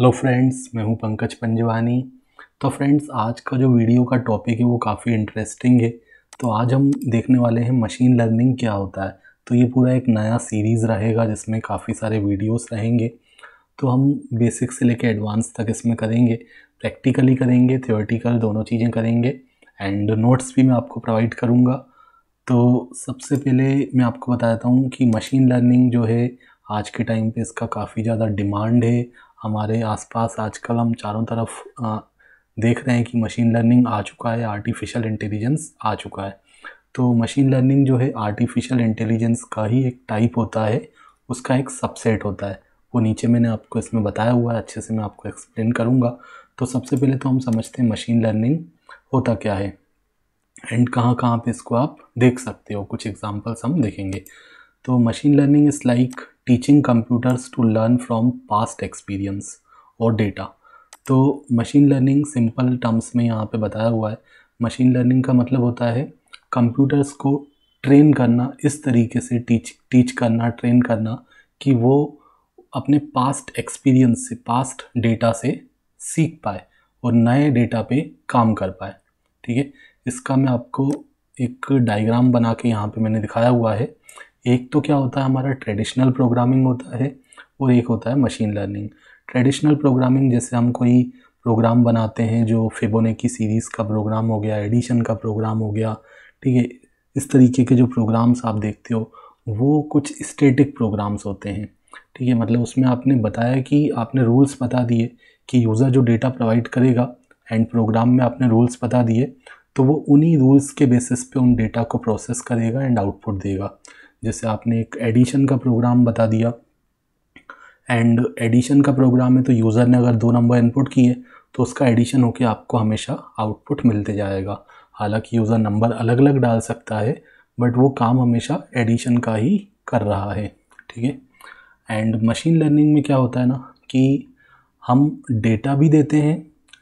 hello friends मैं हूं पंकज पंजवानी तो फ्रेंड्स आज का जो वीडियो का टॉपिक है वो काफ़ी इंटरेस्टिंग है तो आज हम देखने वाले हैं मशीन लर्निंग क्या होता है तो ये पूरा एक नया सीरीज़ रहेगा जिसमें काफ़ी सारे वीडियोस रहेंगे तो हम बेसिक से लेकर एडवांस तक इसमें करेंगे प्रैक्टिकली करेंगे थियोरटिकल दोनों चीज़ें करेंगे एंड नोट्स भी मैं आपको प्रोवाइड करूँगा तो सबसे पहले मैं आपको बताता हूँ कि मशीन लर्निंग जो है आज के टाइम पे इसका काफ़ी ज़्यादा डिमांड है हमारे आसपास आजकल हम चारों तरफ देख रहे हैं कि मशीन लर्निंग आ चुका है आर्टिफिशियल इंटेलिजेंस आ चुका है तो मशीन लर्निंग जो है आर्टिफिशियल इंटेलिजेंस का ही एक टाइप होता है उसका एक सबसेट होता है वो नीचे मैंने आपको इसमें बताया हुआ है अच्छे से मैं आपको एक्सप्लेन करूँगा तो सबसे पहले तो हम समझते हैं मशीन लर्निंग होता क्या है एंड कहाँ कहाँ पे इसको आप देख सकते हो कुछ एग्जांपल्स हम देखेंगे तो machine learning is like teaching computers to learn from past experience और डेटा तो मशीन लर्निंग सिंपल टर्म्स में यहाँ पे बताया हुआ है मशीन लर्निंग का मतलब होता है कंप्यूटर्स को ट्रेन करना इस तरीके से टीच टीच करना ट्रेन करना कि वो अपने पास्ट एक्सपीरियंस से पास्ट डेटा से सीख पाए और नए डेटा पे काम कर पाए ठीक है इसका मैं आपको एक डायग्राम बना के यहाँ पे मैंने दिखाया हुआ है एक तो क्या होता है हमारा ट्रेडिशनल प्रोग्रामिंग होता है और एक होता है मशीन लर्निंग ट्रेडिशनल प्रोग्रामिंग जैसे हम कोई प्रोग्राम बनाते हैं जो फिबोने की सीरीज़ का प्रोग्राम हो गया एडिशन का प्रोग्राम हो गया ठीक है इस तरीके के जो प्रोग्राम्स आप देखते हो वो कुछ स्टेटिक प्रोग्राम्स होते हैं ठीक है मतलब उसमें आपने बताया कि आपने रूल्स बता दिए कि यूज़र जो डेटा प्रोवाइड करेगा एंड प्रोग्राम में आपने रूल्स बता दिए तो वो उन्हीं रूल्स के बेसिस पे उन डेटा को प्रोसेस करेगा एंड आउटपुट देगा जैसे आपने एक एडिशन का प्रोग्राम बता दिया एंड एडिशन का प्रोग्राम है तो यूज़र ने अगर दो नंबर इनपुट किए तो उसका एडिशन होकर आपको हमेशा आउटपुट मिलते जाएगा हालांकि यूज़र नंबर अलग अलग डाल सकता है बट वो काम हमेशा एडिशन का ही कर रहा है ठीक है एंड मशीन लर्निंग में क्या होता है ना कि हम डेटा भी देते हैं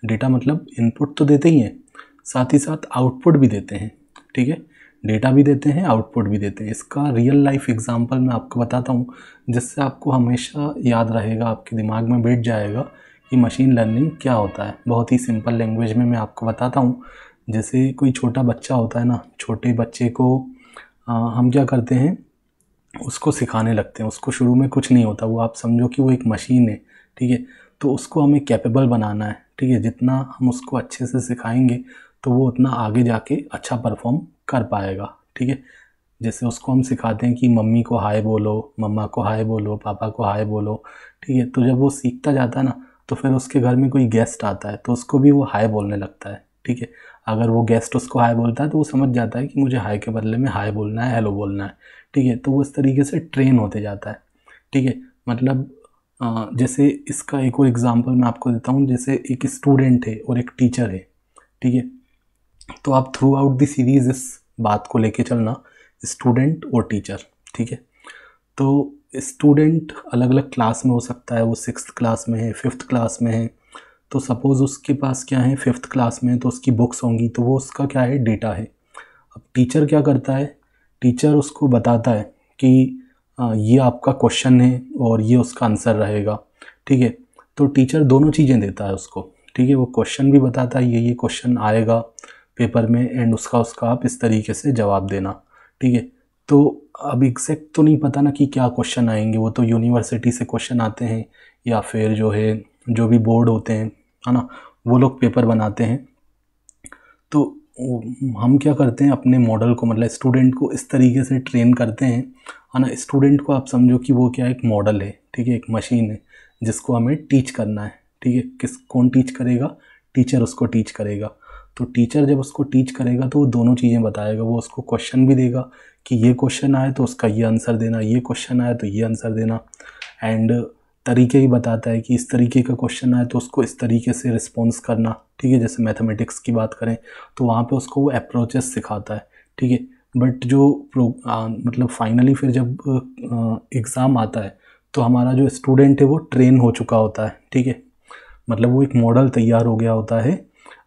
डेटा मतलब इनपुट तो देते ही हैं साथ ही साथ आउटपुट भी देते हैं ठीक है डेटा भी देते हैं आउटपुट भी देते हैं इसका रियल लाइफ एग्जांपल मैं आपको बताता हूँ जिससे आपको हमेशा याद रहेगा आपके दिमाग में बैठ जाएगा कि मशीन लर्निंग क्या होता है बहुत ही सिंपल लैंग्वेज में मैं आपको बताता हूँ जैसे कोई छोटा बच्चा होता है ना छोटे बच्चे को आ, हम क्या करते हैं उसको सिखाने लगते हैं उसको शुरू में कुछ नहीं होता वो आप समझो कि वो एक मशीन है ठीक है तो उसको हमें कैपेबल बनाना है ठीक है जितना हम उसको अच्छे से सिखाएंगे तो वो उतना आगे जाके अच्छा परफॉर्म कर पाएगा ठीक है जैसे उसको हम सिखाते हैं कि मम्मी को हाय बोलो मम्मा को हाय बोलो पापा को हाय बोलो ठीक है तो जब वो सीखता जाता है ना तो फिर उसके घर में कोई गेस्ट आता है तो उसको भी वो हाय बोलने लगता है ठीक है अगर वो गेस्ट उसको हाय बोलता है तो वो समझ जाता है कि मुझे हाय के बदले में हाय बोलना है हेलो बोलना है ठीक है तो वो इस तरीके से ट्रेन होते जाता है ठीक है मतलब जैसे इसका एक और एग्ज़ाम्पल मैं आपको देता हूँ जैसे एक स्टूडेंट है और एक टीचर है ठीक है तो आप थ्रू आउट द सीरीज़ इस बात को लेके चलना स्टूडेंट और टीचर ठीक है तो स्टूडेंट अलग अलग क्लास में हो सकता है वो सिक्स क्लास में है फिफ्थ क्लास में है तो सपोज़ उसके पास क्या है फिफ्थ क्लास में तो उसकी बुक्स होंगी तो वो उसका क्या है डेटा है अब टीचर क्या करता है टीचर उसको बताता है कि ये आपका क्वेश्चन है और ये उसका आंसर रहेगा ठीक है तो टीचर दोनों चीज़ें देता है उसको ठीक है वो क्वेश्चन भी बताता है ये ये क्वेश्चन आएगा पेपर में एंड उसका उसका आप इस तरीके से जवाब देना ठीक है तो अब एग्जैक्ट तो नहीं पता ना कि क्या क्वेश्चन आएंगे वो तो यूनिवर्सिटी से क्वेश्चन आते हैं या फिर जो है जो भी बोर्ड होते हैं है ना वो लोग पेपर बनाते हैं तो हम क्या करते हैं अपने मॉडल को मतलब स्टूडेंट को इस तरीके से ट्रेन करते हैं है ना स्टूडेंट को आप समझो कि वो क्या एक मॉडल है ठीक है एक मशीन है जिसको हमें टीच करना है ठीक है किस कौन टीच करेगा टीचर उसको टीच करेगा तो टीचर जब उसको टीच करेगा तो वो दोनों चीज़ें बताएगा वो उसको क्वेश्चन भी देगा कि ये क्वेश्चन आए तो उसका ये आंसर देना ये क्वेश्चन आए तो ये आंसर देना एंड तरीके ही बताता है कि इस तरीके का क्वेश्चन आए तो उसको इस तरीके से रिस्पॉन्स करना ठीक है जैसे मैथमेटिक्स की बात करें तो वहाँ पर उसको वो अप्रोचेस सिखाता है ठीक है बट जो प्रो आ, मतलब फाइनली फिर जब एग्ज़ाम आता है तो हमारा जो स्टूडेंट है वो ट्रेन हो चुका होता है ठीक है मतलब वो एक मॉडल तैयार हो गया होता है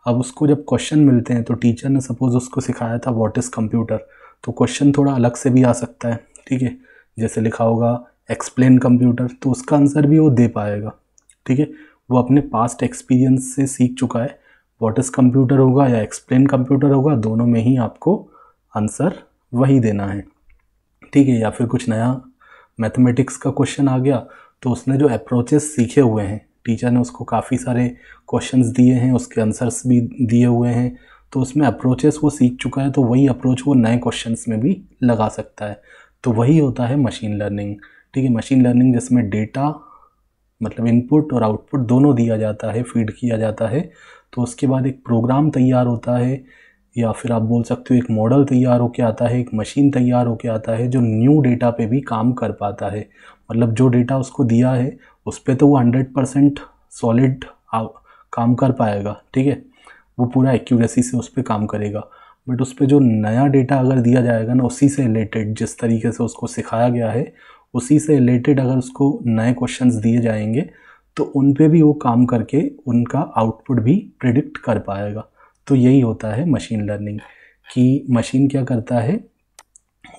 अब उसको जब क्वेश्चन मिलते हैं तो टीचर ने सपोज़ उसको सिखाया था वॉट इज़ कंप्यूटर तो क्वेश्चन थोड़ा अलग से भी आ सकता है ठीक है जैसे लिखा होगा एक्सप्लेन कंप्यूटर तो उसका आंसर भी वो दे पाएगा ठीक है वो अपने पास्ट एक्सपीरियंस से सीख चुका है वॉट इज़ कंप्यूटर होगा या एक्सप्लेन कंप्यूटर होगा दोनों में ही आपको आंसर वही देना है ठीक है या फिर कुछ नया मैथमेटिक्स का क्वेश्चन आ गया तो उसने जो अप्रोचेस सीखे हुए हैं टीचर ने उसको काफ़ी सारे क्वेश्चंस दिए हैं उसके आंसर्स भी दिए हुए हैं तो उसमें अप्रोचेस वो सीख चुका है तो वही अप्रोच वो नए क्वेश्चंस में भी लगा सकता है तो वही होता है मशीन लर्निंग ठीक है मशीन लर्निंग जिसमें डेटा मतलब इनपुट और आउटपुट दोनों दिया जाता है फीड किया जाता है तो उसके बाद एक प्रोग्राम तैयार होता है या फिर आप बोल सकते हो एक मॉडल तैयार होके आता है एक मशीन तैयार होके आता है जो न्यू डेटा पे भी काम कर पाता है मतलब जो डेटा उसको दिया है उस पर तो वो हंड्रेड परसेंट सॉलिड काम कर पाएगा ठीक है वो पूरा एक्यूरेसी से उस पर काम करेगा बट उस पर जो नया डेटा अगर दिया जाएगा ना उसी से रिलेटेड जिस तरीके से उसको सिखाया गया है उसी से रिलेटेड अगर उसको नए क्वेश्चंस दिए जाएंगे तो उन पे भी वो काम करके उनका आउटपुट भी प्रिडिक्ट कर पाएगा तो यही होता है मशीन लर्निंग कि मशीन क्या करता है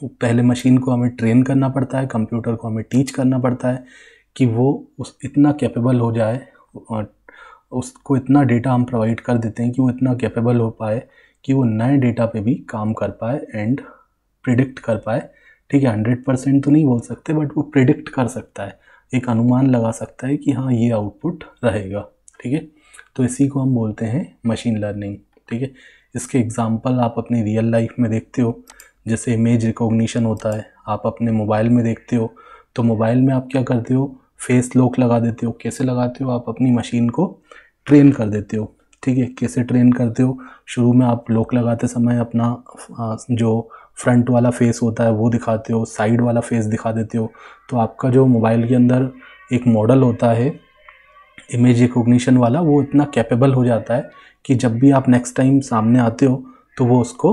पहले मशीन को हमें ट्रेन करना पड़ता है कंप्यूटर को हमें टीच करना पड़ता है कि वो उस इतना कैपेबल हो जाए और उसको इतना डेटा हम प्रोवाइड कर देते हैं कि वो इतना कैपेबल हो पाए कि वो नए डेटा पे भी काम कर पाए एंड प्रिडिक्ट कर पाए ठीक है हंड्रेड परसेंट तो नहीं बोल सकते बट वो प्रिडिक्ट कर सकता है एक अनुमान लगा सकता है कि हाँ ये आउटपुट रहेगा ठीक है तो इसी को हम बोलते हैं मशीन लर्निंग ठीक है इसके एग्ज़ाम्पल आप अपनी रियल लाइफ में देखते हो जैसे इमेज रिकॉग्निशन होता है आप अपने मोबाइल में देखते हो तो मोबाइल में आप क्या करते हो फेस लॉक लगा देते हो कैसे लगाते हो आप अपनी मशीन को ट्रेन कर देते हो ठीक है कैसे ट्रेन करते हो शुरू में आप लॉक लगाते समय अपना जो फ्रंट वाला फेस होता है वो दिखाते हो साइड वाला फेस दिखा देते हो तो आपका जो मोबाइल के अंदर एक मॉडल होता है इमेज रिकोगनीशन वाला वो इतना कैपेबल हो जाता है कि जब भी आप नेक्स्ट टाइम सामने आते हो तो वो उसको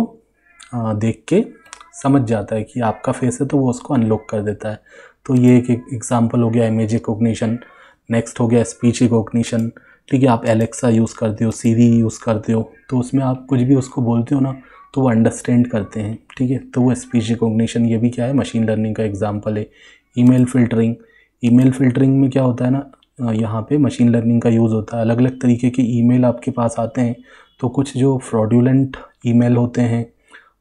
देख के समझ जाता है कि आपका फेस है तो वो उसको अनलॉक कर देता है तो ये एक एग्ज़ाम्पल हो गया इमेज रिकोगनीशन नेक्स्ट हो गया स्पीच रिकोगनीशन ठीक है आप एलेक्सा यूज़ करते हो सीरी यूज़ करते हो तो उसमें आप कुछ भी उसको बोलते हो ना तो वो अंडरस्टैंड करते हैं ठीक है तो वो स्पीच रिकोगनीशन ये भी क्या है मशीन लर्निंग का एग्जाम्पल है मेल फिल्टरिंग मेल फिल्टरिंग में क्या होता है ना यहाँ पे मशीन लर्निंग का यूज़ होता है अलग अलग तरीके के ईमेल आपके पास आते हैं तो कुछ जो ई ईमेल होते हैं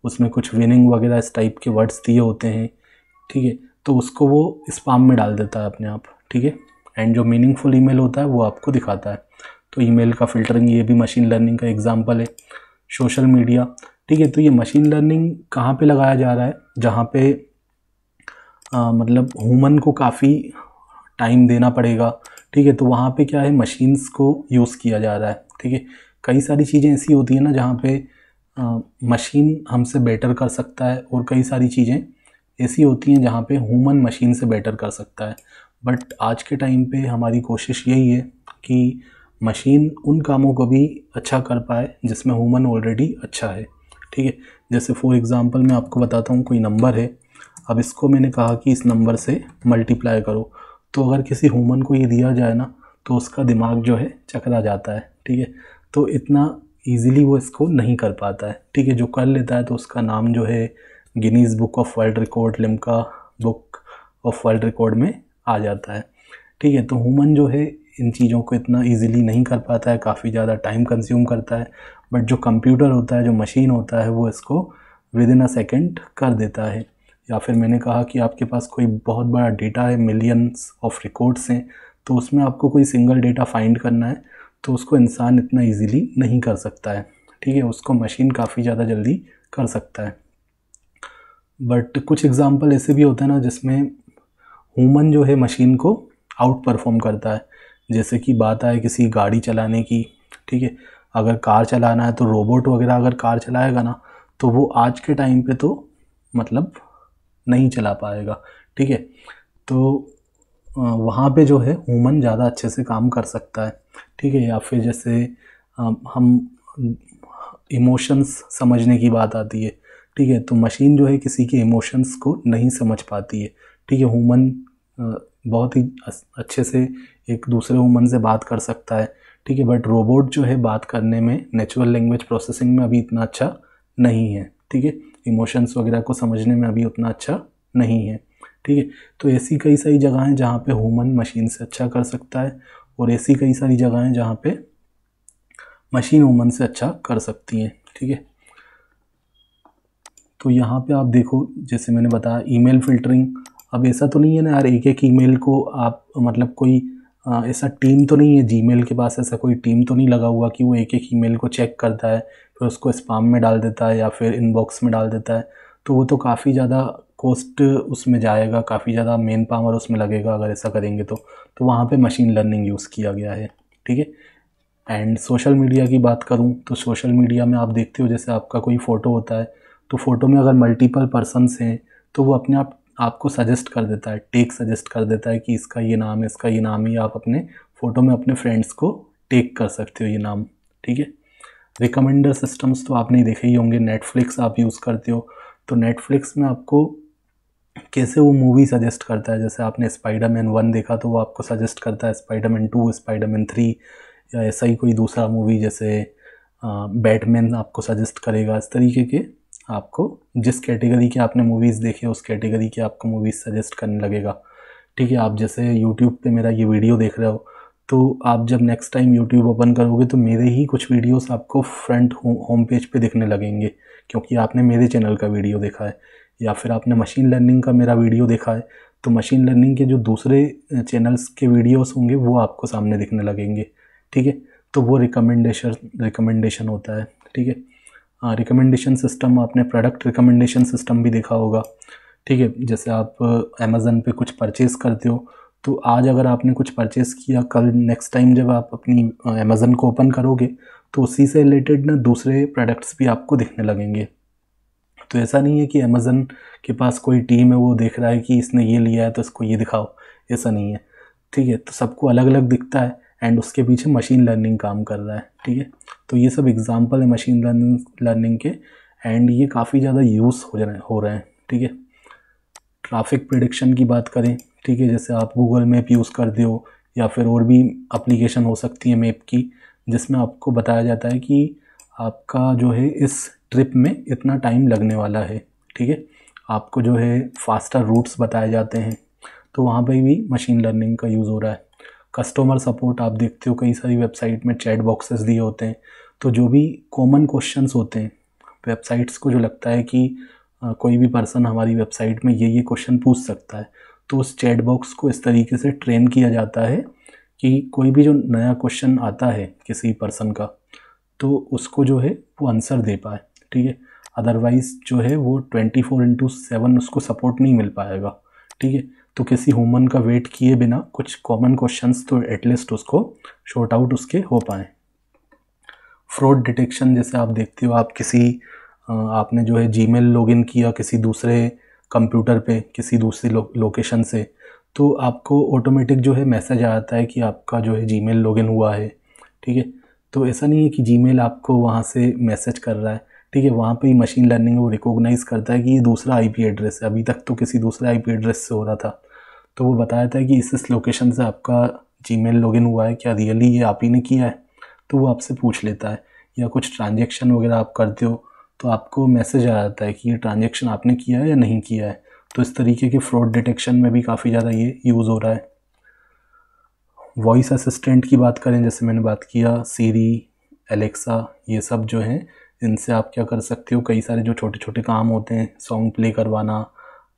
उसमें कुछ विनिंग वगैरह इस टाइप के वर्ड्स दिए होते हैं ठीक है तो उसको वो स्पाम में डाल देता है अपने आप ठीक है एंड जो मीनिंगफुल ईमेल होता है वो आपको दिखाता है तो ईमेल का फिल्टरिंग ये भी मशीन लर्निंग का एग्जाम्पल है सोशल मीडिया ठीक है तो ये मशीन लर्निंग कहाँ पे लगाया जा रहा है जहाँ पे आ, मतलब ह्यूमन को काफ़ी टाइम देना पड़ेगा ठीक है तो वहाँ पे क्या है मशीन्स को यूज़ किया जा रहा है ठीक है कई सारी चीज़ें ऐसी होती हैं ना जहाँ पे आ, मशीन हमसे बेटर कर सकता है और कई सारी चीज़ें ऐसी होती हैं जहाँ पे ह्यूमन मशीन से बेटर कर सकता है बट आज के टाइम पे हमारी कोशिश यही है कि मशीन उन कामों को भी अच्छा कर पाए जिसमें ह्यूमन ऑलरेडी अच्छा है ठीक है जैसे फॉर एग्ज़ाम्पल मैं आपको बताता हूँ कोई नंबर है अब इसको मैंने कहा कि इस नंबर से मल्टीप्लाई करो तो अगर किसी ह्यूमन को ये दिया जाए ना तो उसका दिमाग जो है चकरा जाता है ठीक है तो इतना ईज़िली वो इसको नहीं कर पाता है ठीक है जो कर लेता है तो उसका नाम जो है Guinness book of world record Limca book of world record में आ जाता है ठीक है तो हुमन जो है इन चीज़ों को इतना इजीली नहीं कर पाता है काफ़ी ज़्यादा टाइम कंज्यूम करता है बट जो कंप्यूटर होता है जो मशीन होता है वो इसको विद इन अ सेकेंड कर देता है या फिर मैंने कहा कि आपके पास कोई बहुत बड़ा डेटा है मिलियंस ऑफ रिकॉर्ड्स हैं तो उसमें आपको कोई सिंगल डेटा फाइंड करना है तो उसको इंसान इतना ईज़िली नहीं कर सकता है ठीक है उसको मशीन काफ़ी ज़्यादा जल्दी कर सकता है बट कुछ एग्ज़ाम्पल ऐसे भी होते हैं ना जिसमें ह्यूमन जो है मशीन को आउट परफॉर्म करता है जैसे कि बात आए किसी गाड़ी चलाने की ठीक है अगर कार चलाना है तो रोबोट वगैरह अगर कार चलाएगा ना तो वो आज के टाइम पे तो मतलब नहीं चला पाएगा ठीक है तो वहाँ पे जो है ह्यूमन ज़्यादा अच्छे से काम कर सकता है ठीक है या फिर जैसे हम इमोशंस समझने की बात आती है ठीक है तो मशीन जो है किसी के इमोशंस को नहीं समझ पाती है ठीक है हुमन बहुत ही अच्छे से एक दूसरे हुमन से बात कर सकता है ठीक है बट रोबोट जो है बात करने में नेचुरल लैंग्वेज प्रोसेसिंग में अभी इतना अच्छा नहीं है ठीक है इमोशंस वगैरह को समझने में अभी उतना अच्छा नहीं है ठीक है तो ऐसी कई सारी जगह हैं जहाँ पे हुमन मशीन से अच्छा कर सकता है और ऐसी कई सारी जगह हैं जहाँ पे मशीन ह्यूमन से अच्छा कर सकती हैं ठीक है तो यहाँ पे आप देखो जैसे मैंने बताया ईमेल फिल्टरिंग अब ऐसा तो नहीं है ना यार एक एक ईमेल को आप मतलब कोई ऐसा टीम तो नहीं है जीमेल के पास ऐसा कोई टीम तो नहीं लगा हुआ कि वो एक एक ईमेल को चेक करता है फिर उसको स्पाम में डाल देता है या फिर इनबॉक्स में डाल देता है तो वो तो काफ़ी ज़्यादा कॉस्ट उसमें जाएगा काफ़ी ज़्यादा मेन पावर उसमें लगेगा अगर ऐसा करेंगे तो तो वहाँ पे मशीन लर्निंग यूज़ किया गया है ठीक है एंड सोशल मीडिया की बात करूँ तो सोशल मीडिया में आप देखते हो जैसे आपका कोई फ़ोटो होता है तो फ़ोटो में अगर मल्टीपल पर्सनस हैं तो वो अपने आप आपको सजेस्ट कर देता है टेक सजेस्ट कर देता है कि इसका ये नाम है इसका ये नाम है आप अपने फ़ोटो में अपने फ्रेंड्स को टेक कर सकते हो ये नाम ठीक है रिकमेंडर सिस्टम्स तो आपने देखे ही होंगे नेटफ्लिक्स आप यूज़ करते हो तो नेटफ्लिक्स में आपको कैसे वो मूवी सजेस्ट करता है जैसे आपने स्पाइडर मैन वन देखा तो वो आपको सजेस्ट करता है Spider Man two Spider Man three या ऐसा ही कोई दूसरा मूवी जैसे बैटमैन आपको सजेस्ट करेगा इस तरीके के आपको जिस कैटेगरी के आपने मूवीज़ देखे उस कैटेगरी के आपको मूवीज़ सजेस्ट करने लगेगा ठीक है आप जैसे यूट्यूब पे मेरा ये वीडियो देख रहे हो तो आप जब नेक्स्ट टाइम यूट्यूब ओपन करोगे तो मेरे ही कुछ वीडियोस आपको फ्रंट होम पेज पे दिखने लगेंगे क्योंकि आपने मेरे चैनल का वीडियो देखा है या फिर आपने मशीन लर्निंग का मेरा वीडियो देखा है तो मशीन लर्निंग के जो दूसरे चैनल्स के वीडियोस होंगे वो आपको सामने दिखने लगेंगे ठीक है तो वो रिकमेंडेशन रिकमेंडेशन होता है ठीक है रिकमेंडेशन हाँ, सिस्टम आपने प्रोडक्ट रिकमेंडेशन सिस्टम भी देखा होगा ठीक है जैसे आप अमेज़न uh, पे कुछ परचेज़ करते हो तो आज अगर आपने कुछ परचेज़ किया कल नेक्स्ट टाइम जब आप अपनी अमेज़न uh, को ओपन करोगे तो उसी से रिलेटेड ना दूसरे प्रोडक्ट्स भी आपको दिखने लगेंगे तो ऐसा नहीं है कि अमेज़न के पास कोई टीम है वो देख रहा है कि इसने ये लिया है तो इसको ये दिखाओ ऐसा नहीं है ठीक है तो सबको अलग अलग दिखता है एंड उसके पीछे मशीन लर्निंग काम कर रहा है ठीक है तो ये सब एग्ज़ाम्पल है मशीन लर्निंग लर्निंग के एंड ये काफ़ी ज़्यादा यूज़ हो रहे हो रहे हैं ठीक है ट्रैफिक प्रिडिक्शन की बात करें ठीक है जैसे आप गूगल मैप यूज़ कर दो या फिर और भी अप्लीकेशन हो सकती है मैप की जिसमें आपको बताया जाता है कि आपका जो है इस ट्रिप में इतना टाइम लगने वाला है ठीक है आपको जो है फास्टर रूट्स बताए जाते हैं तो वहाँ पर भी मशीन लर्निंग का यूज़ हो रहा है कस्टमर सपोर्ट आप देखते हो कई सारी वेबसाइट में चैट बॉक्सेस दिए होते हैं तो जो भी कॉमन क्वेश्चंस होते हैं वेबसाइट्स को जो लगता है कि कोई भी पर्सन हमारी वेबसाइट में ये ये क्वेश्चन पूछ सकता है तो उस चैट बॉक्स को इस तरीके से ट्रेन किया जाता है कि कोई भी जो नया क्वेश्चन आता है किसी पर्सन का तो उसको जो है वो आंसर दे पाए ठीक है अदरवाइज़ जो है वो ट्वेंटी फोर इंटू सेवन उसको सपोर्ट नहीं मिल पाएगा ठीक है तो किसी ह्यूमन का वेट किए बिना कुछ कॉमन क्वेश्चंस तो एटलीस्ट उसको शॉर्ट आउट उसके हो पाए फ्रॉड डिटेक्शन जैसे आप देखते हो आप किसी आपने जो है जी मेल इन किया किसी दूसरे कंप्यूटर पे किसी दूसरी लो, लोकेशन से तो आपको ऑटोमेटिक जो है मैसेज आ जाता है कि आपका जो है जी मेल लॉगिन हुआ है ठीक है तो ऐसा नहीं है कि जी मेल आपको वहाँ से मैसेज कर रहा है ठीक है वहाँ पे ही मशीन लर्निंग वो रिकॉग्नाइज़ करता है कि ये दूसरा आईपी एड्रेस है अभी तक तो किसी दूसरे आईपी एड्रेस से हो रहा था तो वो बताया था कि इस इस लोकेशन से आपका जी मेल लॉगिन हुआ है क्या रियली ये आप ही ने किया है तो वो आपसे पूछ लेता है या कुछ ट्रांजेक्शन वगैरह आप करते हो तो आपको मैसेज आ जाता है कि ये ट्रांजेक्शन आपने किया है या नहीं किया है तो इस तरीके के फ्रॉड डिटेक्शन में भी काफ़ी ज़्यादा ये यूज़ हो रहा है वॉइस असिस्टेंट की बात करें जैसे मैंने बात किया सीरी एलेक्सा ये सब जो हैं इनसे आप क्या कर सकते हो कई सारे जो छोटे छोटे काम होते हैं सॉन्ग प्ले करवाना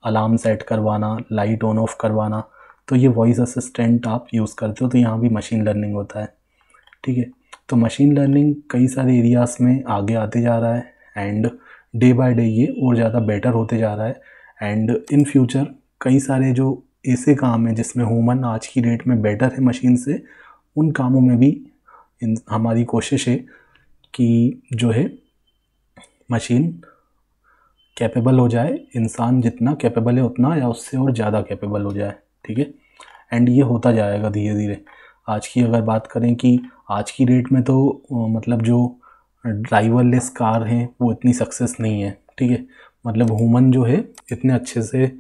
अलार्म सेट करवाना लाइट ऑन ऑफ करवाना तो ये वॉइस असिस्टेंट आप यूज़ करते हो तो यहाँ भी मशीन लर्निंग होता है ठीक है तो मशीन लर्निंग कई सारे एरियाज़ में आगे आते जा रहा है एंड डे बाय डे ये और ज़्यादा बेटर होते जा रहा है एंड इन फ्यूचर कई सारे जो ऐसे काम हैं जिसमें ह्यूमन आज की डेट में बेटर है मशीन से उन कामों में भी इन हमारी कोशिश है कि जो है मशीन कैपेबल हो जाए इंसान जितना कैपेबल है उतना या उससे और ज़्यादा कैपेबल हो जाए ठीक है एंड ये होता जाएगा धीरे धीरे आज की अगर बात करें कि आज की डेट में तो मतलब जो ड्राइवरलेस कार हैं वो इतनी सक्सेस नहीं है ठीक है मतलब ह्यूमन जो है इतने अच्छे से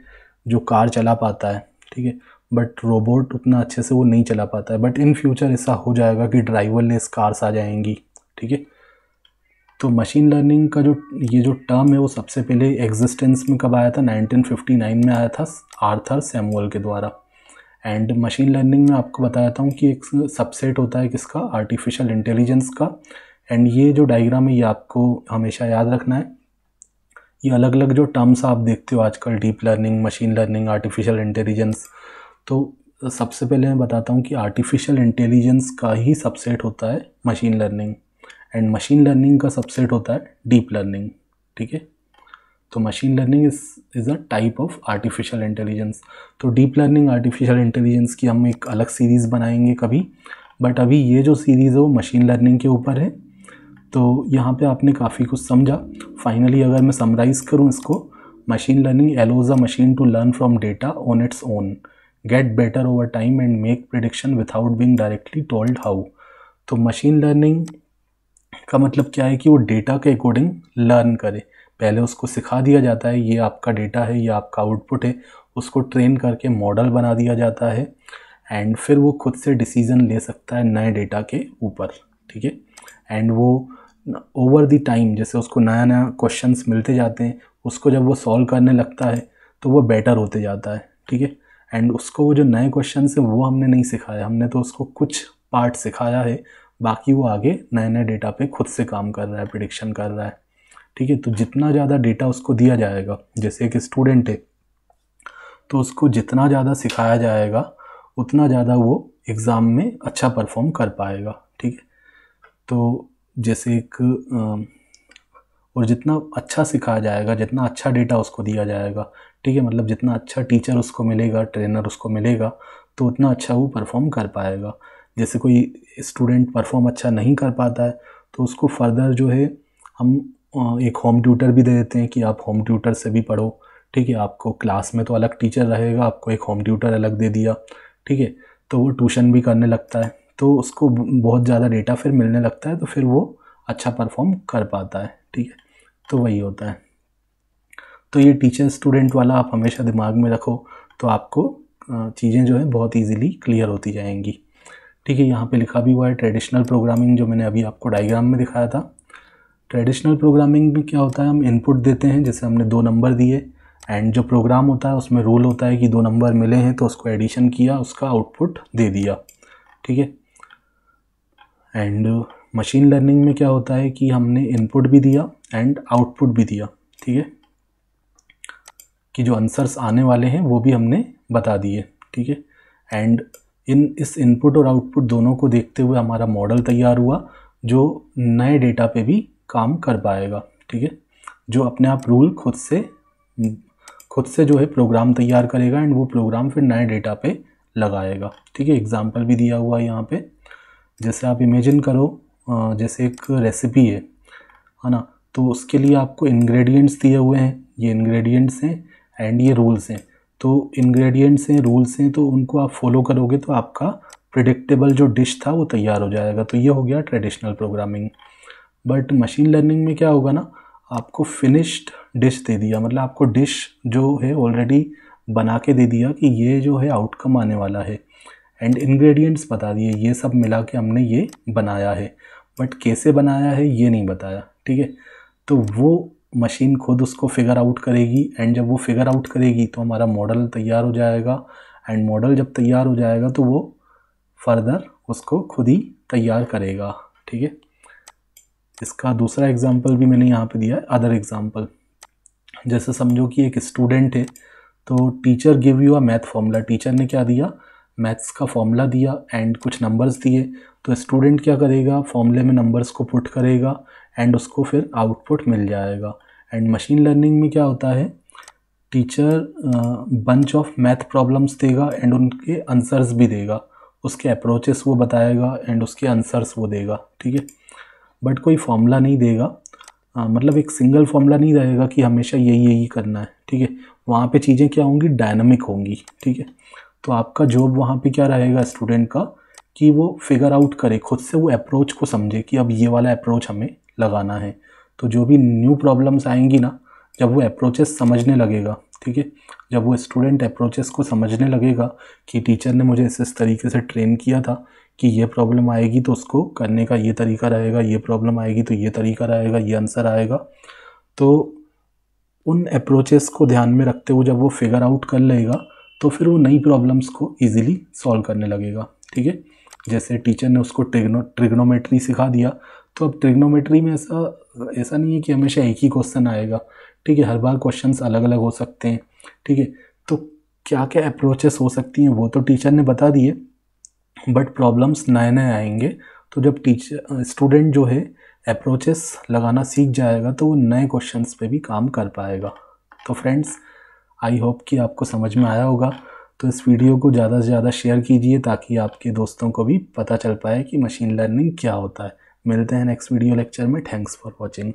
जो कार चला पाता है ठीक है बट रोबोट उतना अच्छे से वो नहीं चला पाता है बट इन फ्यूचर ऐसा हो जाएगा कि ड्राइवरलेस कार्स आ जाएंगी ठीक है तो मशीन लर्निंग का जो ये जो टर्म है वो सबसे पहले एग्जिस्टेंस में कब आया था 1959 में आया था आर्थर सैमुअल के द्वारा एंड मशीन लर्निंग में आपको बताता हूँ कि एक सबसेट होता है किसका आर्टिफिशियल इंटेलिजेंस का एंड ये जो डायग्राम है ये आपको हमेशा याद रखना है ये अलग अलग जो टर्म्स आप देखते हो आजकल deep learning machine learning artificial intelligence तो सबसे पहले मैं बताता हूँ कि आर्टिफिशियल इंटेलिजेंस का ही सबसेट होता है machine learning and machine learning का सबसेट होता है डीप लर्निंग ठीक है तो machine learning is is a type of artificial intelligence तो डीप लर्निंग आर्टिफिशियल इंटेलिजेंस की हम एक अलग सीरीज़ बनाएंगे कभी बट अभी ये जो सीरीज़ है वो मशीन लर्निंग के ऊपर है तो यहाँ पे आपने काफ़ी कुछ समझा फाइनली अगर मैं समराइज़ करूँ इसको machine learning allows a machine to learn from data on its own get better over time and make prediction without being directly told how तो मशीन लर्निंग का मतलब क्या है कि वो डेटा के अकॉर्डिंग लर्न करे पहले उसको सिखा दिया जाता है ये आपका डेटा है ये आपका आउटपुट है उसको ट्रेन करके मॉडल बना दिया जाता है एंड फिर वो खुद से डिसीज़न ले सकता है नए डेटा के ऊपर ठीक है एंड वो ओवर दी टाइम जैसे उसको नया नया क्वेश्चंस मिलते जाते हैं उसको जब वो सॉल्व करने लगता है तो वो बेटर होते जाता है ठीक है एंड उसको वो जो नए क्वेश्चन है वो हमने नहीं सिखाया हमने तो उसको कुछ पार्ट सिखाया है बाकी वो आगे नए नए डेटा पे खुद से काम कर रहा है प्रिडिक्शन कर रहा है ठीक है तो जितना ज़्यादा डेटा उसको दिया जाएगा जैसे एक स्टूडेंट है तो उसको जितना ज़्यादा सिखाया जाएगा उतना ज़्यादा वो एग्ज़ाम में अच्छा परफॉर्म कर पाएगा ठीक है तो जैसे एक और जितना अच्छा सिखाया जाएगा जितना अच्छा डेटा उसको दिया जाएगा ठीक है मतलब जितना अच्छा टीचर उसको मिलेगा ट्रेनर उसको मिलेगा तो उतना अच्छा वो परफॉर्म कर पाएगा जैसे कोई स्टूडेंट परफॉर्म अच्छा नहीं कर पाता है तो उसको फर्दर जो है हम एक होम ट्यूटर भी दे देते हैं कि आप होम ट्यूटर से भी पढ़ो ठीक है आपको क्लास में तो अलग टीचर रहेगा आपको एक होम ट्यूटर अलग दे दिया ठीक है तो वो ट्यूशन भी करने लगता है तो उसको बहुत ज़्यादा डेटा फिर मिलने लगता है तो फिर वो अच्छा परफॉर्म कर पाता है ठीक है तो वही होता है तो ये टीचर स्टूडेंट वाला आप हमेशा दिमाग में रखो तो आपको चीज़ें जो है बहुत इजीली क्लियर होती जाएंगी ठीक है यहाँ पे लिखा भी हुआ है ट्रेडिशनल प्रोग्रामिंग जो मैंने अभी आपको डायग्राम में दिखाया था ट्रेडिशनल प्रोग्रामिंग में क्या होता है हम इनपुट देते हैं जैसे हमने दो नंबर दिए एंड जो प्रोग्राम होता है उसमें रूल होता है कि दो नंबर मिले हैं तो उसको एडिशन किया उसका आउटपुट दे दिया ठीक है एंड मशीन लर्निंग में क्या होता है कि हमने इनपुट भी दिया एंड आउटपुट भी दिया ठीक है कि जो आंसर्स आने वाले हैं वो भी हमने बता दिए ठीक है एंड इन इस इनपुट और आउटपुट दोनों को देखते हुए हमारा मॉडल तैयार हुआ जो नए डेटा पे भी काम कर पाएगा ठीक है जो अपने आप रूल खुद से खुद से जो है प्रोग्राम तैयार करेगा एंड वो प्रोग्राम फिर नए डेटा पे लगाएगा ठीक है एग्जाम्पल भी दिया हुआ है यहाँ पे जैसे आप इमेजिन करो जैसे एक रेसिपी है है ना तो उसके लिए आपको इन्ग्रेडियंट्स दिए हुए हैं ये इन्ग्रेडियंट्स हैं एंड ये रूल्स हैं तो इंग्रेडिएंट्स हैं रूल्स हैं तो उनको आप फॉलो करोगे तो आपका प्रिडिक्टेबल जो डिश था वो तैयार हो जाएगा तो ये हो गया traditional programming but machine learning में क्या होगा ना आपको फिनिश्ड डिश दे दिया मतलब आपको डिश जो है ऑलरेडी बना के दे दिया कि ये जो है आउटकम आने वाला है एंड इंग्रेडिएंट्स बता दिए ये सब मिला के हमने ये बनाया है बट कैसे बनाया है ये नहीं बताया ठीक है तो वो मशीन खुद उसको फिगर आउट करेगी एंड जब वो फिगर आउट करेगी तो हमारा मॉडल तैयार हो जाएगा एंड मॉडल जब तैयार हो जाएगा तो वो फर्दर उसको खुद ही तैयार करेगा ठीक है इसका दूसरा एग्जाम्पल भी मैंने यहाँ पे दिया है अदर एग्जाम्पल जैसे समझो कि एक स्टूडेंट है तो teacher give you a math formula teacher ने क्या दिया मैथ्स का फॉर्मूला दिया एंड कुछ नंबर्स दिए तो स्टूडेंट क्या करेगा फॉर्मूले में नंबर्स को पुट करेगा एंड उसको फिर आउटपुट मिल जाएगा एंड मशीन लर्निंग में क्या होता है teacher bunch of math problems देगा एंड उनके आंसर्स भी देगा उसके अप्रोचेस वो बताएगा एंड उसके आंसर्स वो देगा ठीक है बट कोई फॉर्मूला नहीं देगा आ, मतलब एक सिंगल फॉर्मूला नहीं रहेगा कि हमेशा यही यही करना है ठीक है वहाँ पे चीज़ें क्या होंगी डायनामिक होंगी ठीक है तो आपका जॉब वहाँ पे क्या रहेगा स्टूडेंट का कि वो फिगर आउट करे खुद से वो अप्रोच को समझे कि अब ये वाला अप्रोच हमें लगाना है तो जो भी न्यू प्रॉब्लम्स आएंगी ना जब वो अप्रोचेस समझने लगेगा ठीक है जब वो स्टूडेंट अप्रोचेस को समझने लगेगा कि टीचर ने मुझे इस इस तरीके से ट्रेन किया था कि ये प्रॉब्लम आएगी तो उसको करने का ये तरीका रहेगा ये प्रॉब्लम आएगी तो ये तरीका रहेगा ये आंसर आएगा तो उन अप्रोचेस को ध्यान में रखते हुए जब वो फिगर आउट कर लेगा तो फिर वो नई प्रॉब्लम्स को ईजिली सॉल्व करने लगेगा ठीक है जैसे टीचर ने उसको ट्रिग्नो ट्रिग्नोमेट्री सिखा दिया तो अब ट्रिग्नोमेट्री में ऐसा ऐसा नहीं है कि हमेशा एक ही क्वेश्चन आएगा ठीक है हर बार क्वेश्चन अलग अलग हो सकते हैं ठीक है तो क्या क्या अप्रोचेस हो सकती हैं वो तो टीचर ने बता दिए बट प्रॉब्लम्स नए नए आएंगे तो जब टीचर स्टूडेंट जो है अप्रोचेस लगाना सीख जाएगा तो वो नए क्वेश्चन पे भी काम कर पाएगा तो फ्रेंड्स आई होप कि आपको समझ में आया होगा तो इस वीडियो को ज़्यादा से ज़्यादा शेयर कीजिए ताकि आपके दोस्तों को भी पता चल पाए कि मशीन लर्निंग क्या होता है मिलते हैं नेक्स्ट वीडियो लेक्चर में थैंक्स फॉर वॉचिंग